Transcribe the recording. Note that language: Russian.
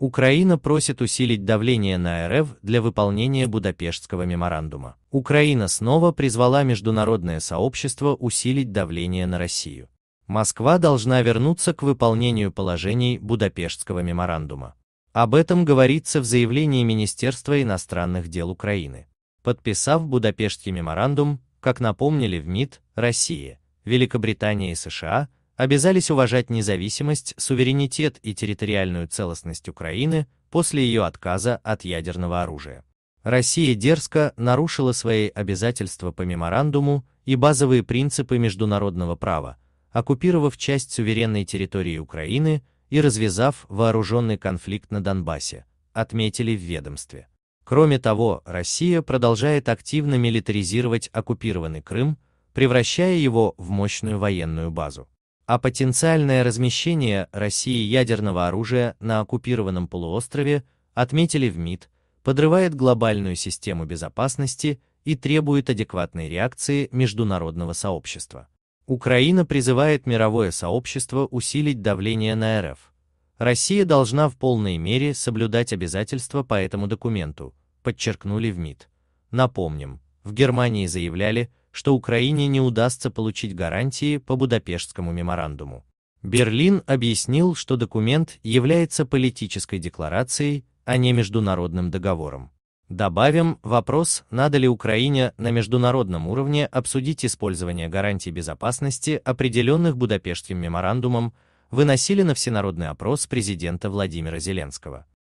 Украина просит усилить давление на РФ для выполнения Будапештского меморандума. Украина снова призвала международное сообщество усилить давление на Россию. Москва должна вернуться к выполнению положений Будапештского меморандума. Об этом говорится в заявлении Министерства иностранных дел Украины. Подписав Будапештский меморандум, как напомнили в МИД, Россия, Великобритания и США, обязались уважать независимость, суверенитет и территориальную целостность Украины после ее отказа от ядерного оружия. Россия дерзко нарушила свои обязательства по меморандуму и базовые принципы международного права, оккупировав часть суверенной территории Украины и развязав вооруженный конфликт на Донбассе, отметили в ведомстве. Кроме того, Россия продолжает активно милитаризировать оккупированный Крым, превращая его в мощную военную базу а потенциальное размещение России ядерного оружия на оккупированном полуострове, отметили в МИД, подрывает глобальную систему безопасности и требует адекватной реакции международного сообщества. Украина призывает мировое сообщество усилить давление на РФ. Россия должна в полной мере соблюдать обязательства по этому документу, подчеркнули в МИД. Напомним, в Германии заявляли, что Украине не удастся получить гарантии по Будапештскому меморандуму. Берлин объяснил, что документ является политической декларацией, а не международным договором. Добавим вопрос, надо ли Украине на международном уровне обсудить использование гарантий безопасности, определенных Будапештским меморандумом, выносили на всенародный опрос президента Владимира Зеленского.